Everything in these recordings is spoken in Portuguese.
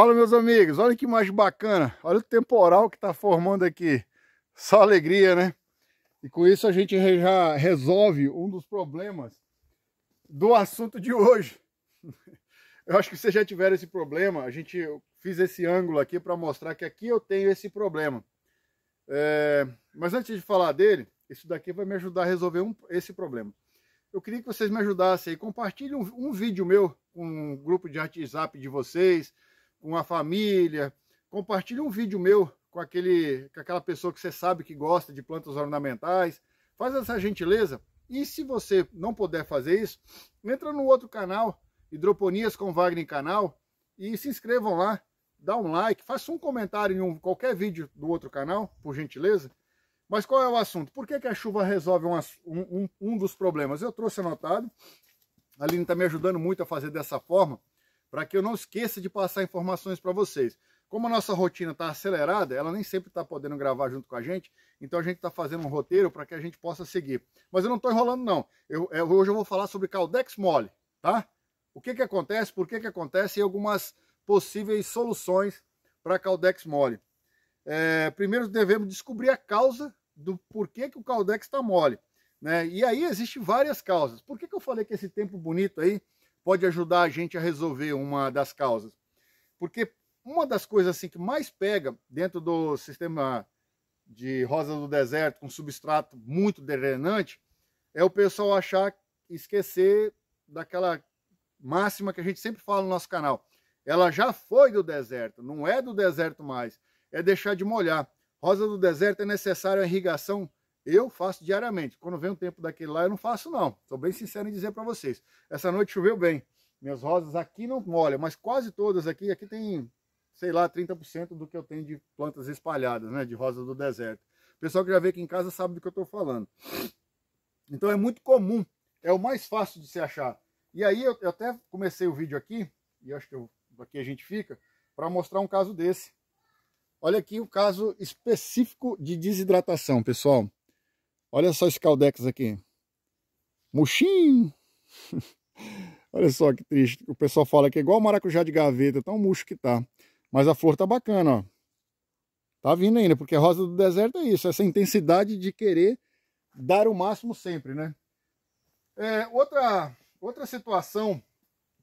Fala, meus amigos, olha que mais bacana. Olha o temporal que está formando aqui. Só alegria, né? E com isso a gente já resolve um dos problemas do assunto de hoje. Eu acho que vocês já tiveram esse problema. A gente fez fiz esse ângulo aqui para mostrar que aqui eu tenho esse problema. É... Mas antes de falar dele, isso daqui vai me ajudar a resolver um, esse problema. Eu queria que vocês me ajudassem aí. compartilhem um, um vídeo meu com um grupo de WhatsApp de vocês com a família. Compartilhe um vídeo meu com, aquele, com aquela pessoa que você sabe que gosta de plantas ornamentais. Faz essa gentileza. E se você não puder fazer isso, entra no outro canal, Hidroponias com Wagner Canal, e se inscrevam lá, dá um like, faça um comentário em um, qualquer vídeo do outro canal, por gentileza. Mas qual é o assunto? Por que, que a chuva resolve um, um, um dos problemas? Eu trouxe anotado, a Aline está me ajudando muito a fazer dessa forma, para que eu não esqueça de passar informações para vocês. Como a nossa rotina está acelerada, ela nem sempre está podendo gravar junto com a gente, então a gente está fazendo um roteiro para que a gente possa seguir. Mas eu não estou enrolando não, eu, eu, é, hoje eu vou falar sobre Caldex mole, tá? O que que acontece, por que que acontece e algumas possíveis soluções para Caldex mole. É, primeiro devemos descobrir a causa do porquê que o Caldex está mole. Né? E aí existem várias causas. Por que, que eu falei que esse tempo bonito aí pode ajudar a gente a resolver uma das causas. Porque uma das coisas assim que mais pega dentro do sistema de rosa do deserto com substrato muito drenante é o pessoal achar esquecer daquela máxima que a gente sempre fala no nosso canal. Ela já foi do deserto, não é do deserto mais, é deixar de molhar. Rosa do deserto é necessário a irrigação eu faço diariamente. Quando vem um tempo daquele lá, eu não faço não. Estou bem sincero em dizer para vocês. Essa noite choveu bem. Minhas rosas aqui não molham, mas quase todas aqui. Aqui tem, sei lá, 30% do que eu tenho de plantas espalhadas, né? De rosas do deserto. O pessoal que já veio aqui em casa sabe do que eu estou falando. Então é muito comum. É o mais fácil de se achar. E aí eu, eu até comecei o vídeo aqui, e acho que eu, aqui a gente fica, para mostrar um caso desse. Olha aqui o um caso específico de desidratação, pessoal. Olha só esse Caldex aqui. Murchinho. Olha só que triste. O pessoal fala que é igual maracujá de gaveta, tão murcho que tá. Mas a flor tá bacana, ó. Tá vindo ainda, porque a rosa do deserto é isso, essa intensidade de querer dar o máximo sempre, né? É, outra, outra situação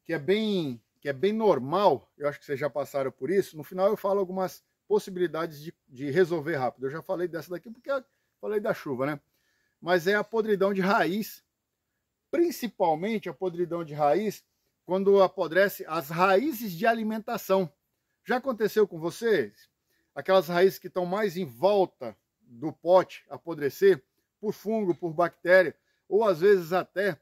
que é bem que é bem normal, eu acho que vocês já passaram por isso, no final eu falo algumas possibilidades de, de resolver rápido. Eu já falei dessa daqui porque eu falei da chuva, né? mas é a podridão de raiz. Principalmente a podridão de raiz quando apodrece as raízes de alimentação. Já aconteceu com vocês? Aquelas raízes que estão mais em volta do pote apodrecer por fungo, por bactéria, ou às vezes até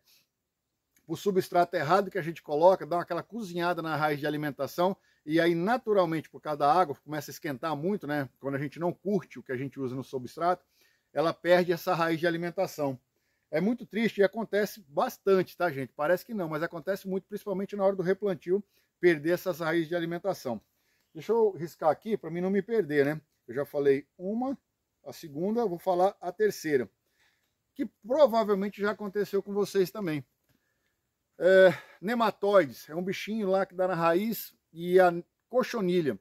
por substrato errado que a gente coloca, dá aquela cozinhada na raiz de alimentação e aí naturalmente por causa da água começa a esquentar muito, né? Quando a gente não curte o que a gente usa no substrato, ela perde essa raiz de alimentação. É muito triste e acontece bastante, tá, gente? Parece que não, mas acontece muito, principalmente na hora do replantio, perder essas raízes de alimentação. Deixa eu riscar aqui para mim não me perder, né? Eu já falei uma, a segunda, vou falar a terceira, que provavelmente já aconteceu com vocês também. É, nematóides, é um bichinho lá que dá na raiz e a cochonilha.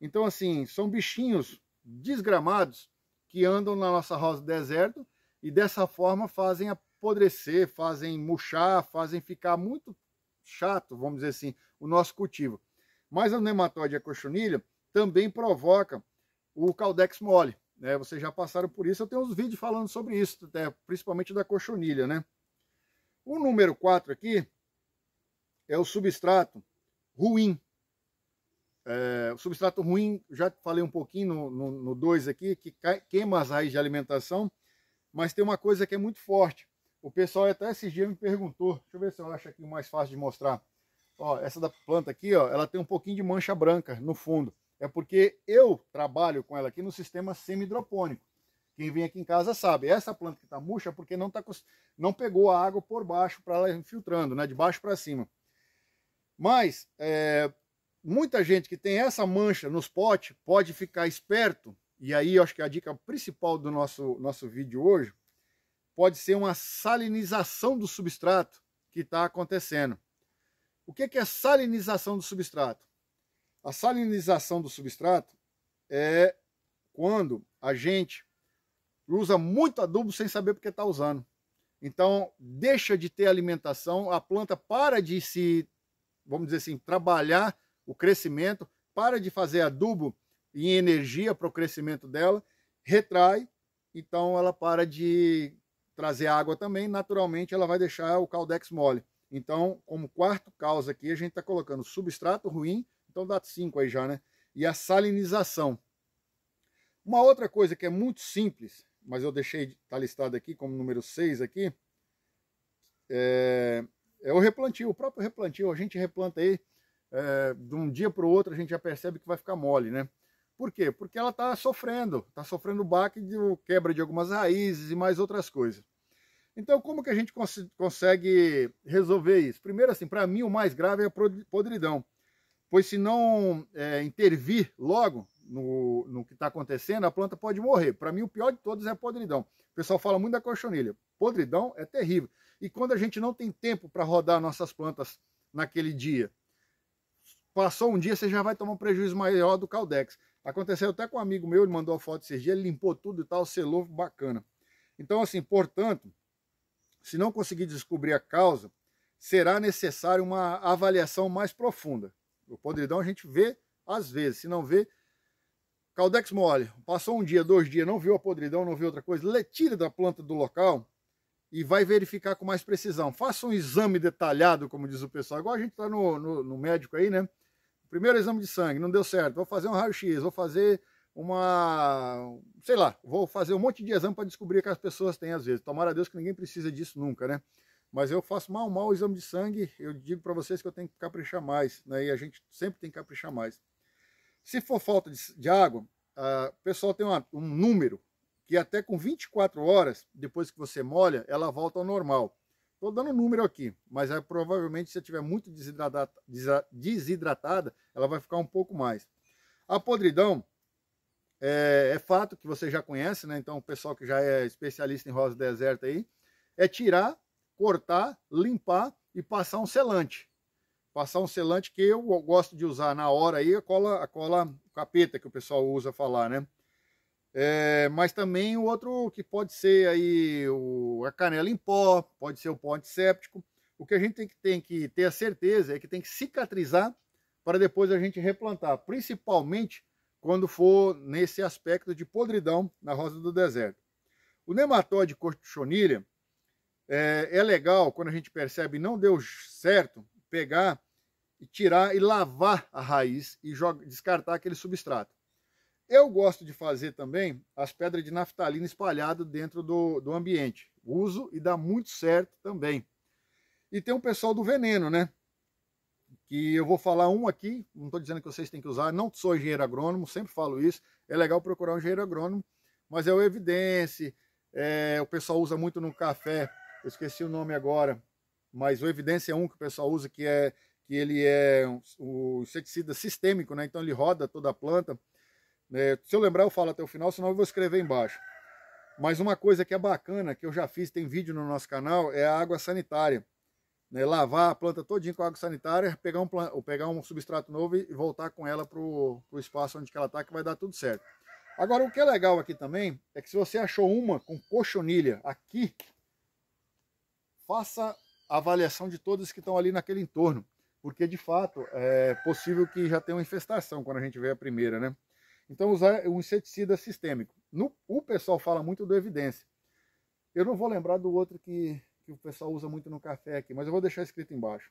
Então, assim, são bichinhos desgramados que andam na nossa rosa deserto e dessa forma fazem apodrecer, fazem murchar, fazem ficar muito chato, vamos dizer assim, o nosso cultivo. Mas a nematóide e a cochonilha também provoca o caldex mole. Né? Vocês já passaram por isso, eu tenho uns vídeos falando sobre isso, né? principalmente da cochonilha. Né? O número 4 aqui é o substrato ruim, é, o substrato ruim, já falei um pouquinho no 2 aqui, que queima as raízes de alimentação, mas tem uma coisa que é muito forte. O pessoal até esses dias me perguntou, deixa eu ver se eu acho aqui mais fácil de mostrar. Ó, essa da planta aqui, ó, ela tem um pouquinho de mancha branca no fundo. É porque eu trabalho com ela aqui no sistema semi-hidropônico. Quem vem aqui em casa sabe, essa planta que está murcha é porque não, tá, não pegou a água por baixo para ela infiltrando, né, de baixo para cima. Mas é, muita gente que tem essa mancha nos potes pode ficar esperto, e aí eu acho que a dica principal do nosso, nosso vídeo hoje pode ser uma salinização do substrato que está acontecendo. O que é salinização do substrato? A salinização do substrato é quando a gente usa muito adubo sem saber porque está usando. Então, deixa de ter alimentação, a planta para de se, vamos dizer assim, trabalhar o crescimento, para de fazer adubo e energia para o crescimento dela, retrai, então ela para de trazer água também, naturalmente ela vai deixar o caldex mole. Então, como quarto causa aqui, a gente está colocando substrato ruim, então dá 5 aí já, né? E a salinização. Uma outra coisa que é muito simples, mas eu deixei tá listado aqui como número 6 aqui, é, é o replantio, o próprio replantio. A gente replanta aí é, de um dia para o outro a gente já percebe que vai ficar mole, né? Por quê? Porque ela está sofrendo, está sofrendo o baque de quebra de algumas raízes e mais outras coisas. Então, como que a gente cons consegue resolver isso? Primeiro, assim, para mim o mais grave é a podridão, pois se não é, intervir logo no, no que está acontecendo, a planta pode morrer. Para mim, o pior de todos é a podridão. O pessoal fala muito da cochonilha. Podridão é terrível. E quando a gente não tem tempo para rodar nossas plantas naquele dia, Passou um dia, você já vai tomar um prejuízo maior do Caldex. Aconteceu até com um amigo meu, ele mandou a foto esses dias, ele limpou tudo e tal, selou bacana. Então, assim, portanto, se não conseguir descobrir a causa, será necessário uma avaliação mais profunda. O podridão a gente vê às vezes, se não vê, Caldex mole, passou um dia, dois dias, não viu a podridão, não viu outra coisa, tira da planta do local, e vai verificar com mais precisão. Faça um exame detalhado, como diz o pessoal. Igual a gente está no, no, no, médico aí, né? Primeiro exame de sangue, não deu certo. Vou fazer um raio-x, vou fazer uma. sei lá, vou fazer um monte de exame para descobrir que as pessoas têm às vezes. Tomara a Deus que ninguém precisa disso nunca, né? Mas eu faço mal, mal o exame de sangue. Eu digo para vocês que eu tenho que caprichar mais, né? E a gente sempre tem que caprichar mais. Se for falta de, de água, ah, o pessoal tem uma, um número que até com 24 horas, depois que você molha, ela volta ao normal. Estou dando um número aqui, mas é provavelmente se estiver muito desidratada, desidratada, ela vai ficar um pouco mais. A podridão é, é, fato que você já conhece, né? Então o pessoal que já é especialista em rosa deserta aí, é tirar, cortar, limpar e passar um selante. Passar um selante que eu gosto de usar na hora aí, a cola, a cola capeta que o pessoal usa falar, né? É, mas também o outro que pode ser aí o, a canela em pó, pode ser o pó antisséptico. O que a gente tem que, tem que ter a certeza é que tem que cicatrizar para depois a gente replantar, principalmente quando for nesse aspecto de podridão na rosa do deserto. O nematóide cochonilha é, é legal quando a gente percebe não deu certo pegar e tirar e lavar a raiz e joga, descartar aquele substrato. Eu gosto de fazer também as pedras de naftalina espalhadas dentro do, do ambiente. Uso e dá muito certo também. E tem o pessoal do veneno, né? Que eu vou falar um aqui, não estou dizendo que vocês têm que usar, não sou engenheiro agrônomo, sempre falo isso. É legal procurar um engenheiro agrônomo, mas é o Evidência. é, o pessoal usa muito no café, eu esqueci o nome agora, mas o Evidência é um que o pessoal usa que é que ele é o inseticida sistêmico, né? Então ele roda toda a planta é, se eu lembrar, eu falo até o final, senão eu vou escrever embaixo. Mas uma coisa que é bacana, que eu já fiz, tem vídeo no nosso canal, é a água sanitária. Né, lavar a planta todinha com água sanitária, pegar um, pegar um substrato novo e voltar com ela para o espaço onde ela está, que vai dar tudo certo. Agora, o que é legal aqui também, é que se você achou uma com cochonilha aqui, faça a avaliação de todas que estão ali naquele entorno, porque de fato é possível que já tenha uma infestação quando a gente vê a primeira, né? Então, usar um inseticida sistêmico. No, o pessoal fala muito do evidência. Eu não vou lembrar do outro que, que o pessoal usa muito no café aqui, mas eu vou deixar escrito embaixo.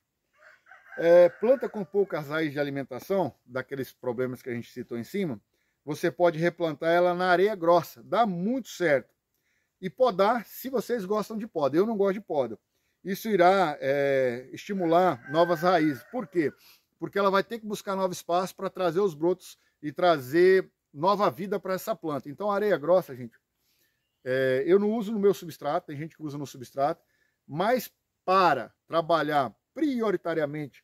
É, planta com poucas raízes de alimentação, daqueles problemas que a gente citou em cima, você pode replantar ela na areia grossa, dá muito certo. E podar, se vocês gostam de poda, eu não gosto de poda. Isso irá é, estimular novas raízes. Por quê? Porque ela vai ter que buscar novo espaço para trazer os brotos e trazer nova vida para essa planta. Então, areia grossa, gente, é, eu não uso no meu substrato, tem gente que usa no substrato, mas para trabalhar prioritariamente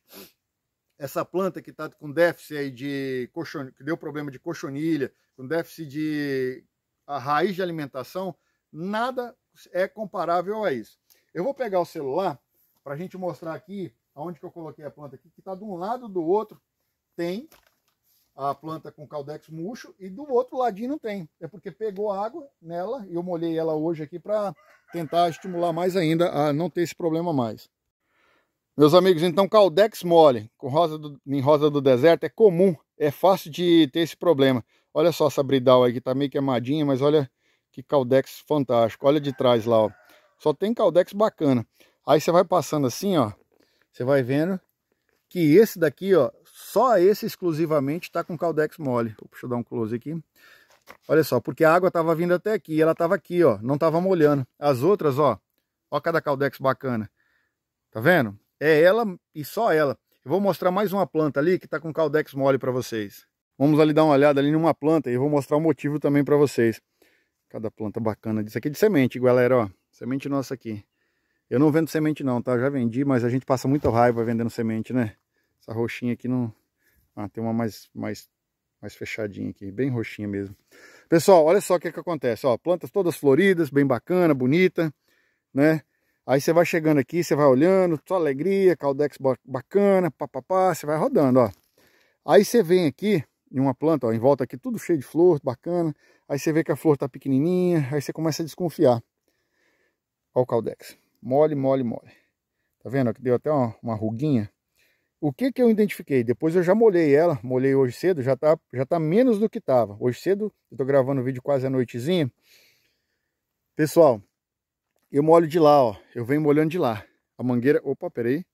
essa planta que está com déficit aí de cochon... que deu problema de cochonilha, com déficit de a raiz de alimentação, nada é comparável a isso. Eu vou pegar o celular para a gente mostrar aqui aonde que eu coloquei a planta aqui, que está de um lado do outro, tem a planta com caldex murcho e do outro ladinho não tem. É porque pegou água nela e eu molhei ela hoje aqui para tentar estimular mais ainda a não ter esse problema mais. Meus amigos, então caldex mole com rosa do, em rosa do deserto é comum, é fácil de ter esse problema. Olha só essa bridal aí que tá meio queimadinha, mas olha que caldex fantástico. Olha de trás lá, ó. Só tem caldex bacana. Aí você vai passando assim, ó. Você vai vendo que esse daqui, ó, só esse exclusivamente está com caldex mole. Deixa eu dar um close aqui. Olha só, porque a água estava vindo até aqui, ela estava aqui, ó, não estava molhando. As outras, ó, ó cada caldex bacana. Tá vendo? É ela e só ela. Eu vou mostrar mais uma planta ali que está com caldex mole para vocês. Vamos ali dar uma olhada ali numa planta e eu vou mostrar o motivo também para vocês. Cada planta bacana Isso aqui é de semente, galera, ó. Semente nossa aqui. Eu não vendo semente não, tá? Eu já vendi, mas a gente passa muita raiva vendendo semente, né? Essa roxinha aqui não... Ah, tem uma mais, mais, mais fechadinha aqui, bem roxinha mesmo. Pessoal, olha só o que, que acontece. Ó, plantas todas floridas, bem bacana, bonita, né? Aí você vai chegando aqui, você vai olhando, só alegria, caldex bacana, papapá, você vai rodando, ó. Aí você vem aqui em uma planta, ó, em volta aqui tudo cheio de flor, bacana. Aí você vê que a flor tá pequenininha, aí você começa a desconfiar. Ó o caldex. Mole, mole, mole. Tá vendo? Que deu até uma, uma ruguinha. O que, que eu identifiquei? Depois eu já molhei ela, molhei hoje cedo, já tá, já tá menos do que tava. Hoje cedo, eu tô gravando o vídeo quase à noitezinha. Pessoal, eu molho de lá, ó. Eu venho molhando de lá. A mangueira, opa, peraí.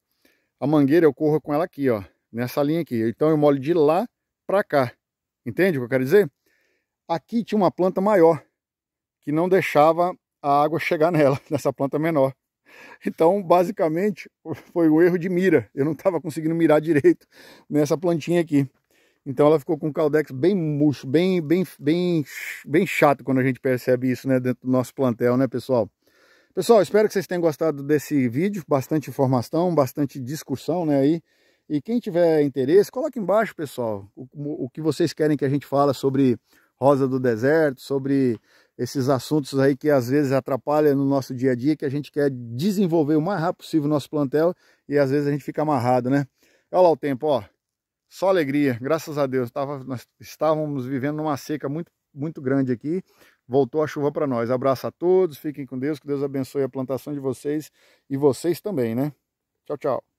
A mangueira eu corro com ela aqui, ó. Nessa linha aqui. Então eu molho de lá pra cá. Entende o que eu quero dizer? Aqui tinha uma planta maior que não deixava a água chegar nela, nessa planta menor. Então, basicamente, foi um erro de mira. Eu não estava conseguindo mirar direito nessa plantinha aqui. Então ela ficou com o caldex bem murcho, bem, bem, bem, bem chato quando a gente percebe isso, né, dentro do nosso plantel, né, pessoal? Pessoal, espero que vocês tenham gostado desse vídeo, bastante informação, bastante discussão, né, aí. E quem tiver interesse, coloque embaixo, pessoal, o, o que vocês querem que a gente fale sobre rosa do deserto, sobre esses assuntos aí que às vezes atrapalham no nosso dia a dia, que a gente quer desenvolver o mais rápido possível o nosso plantel e às vezes a gente fica amarrado, né? Olha lá o tempo, ó. Só alegria, graças a Deus. Tava, nós estávamos vivendo numa seca muito, muito grande aqui. Voltou a chuva para nós. Abraço a todos, fiquem com Deus, que Deus abençoe a plantação de vocês e vocês também, né? Tchau, tchau.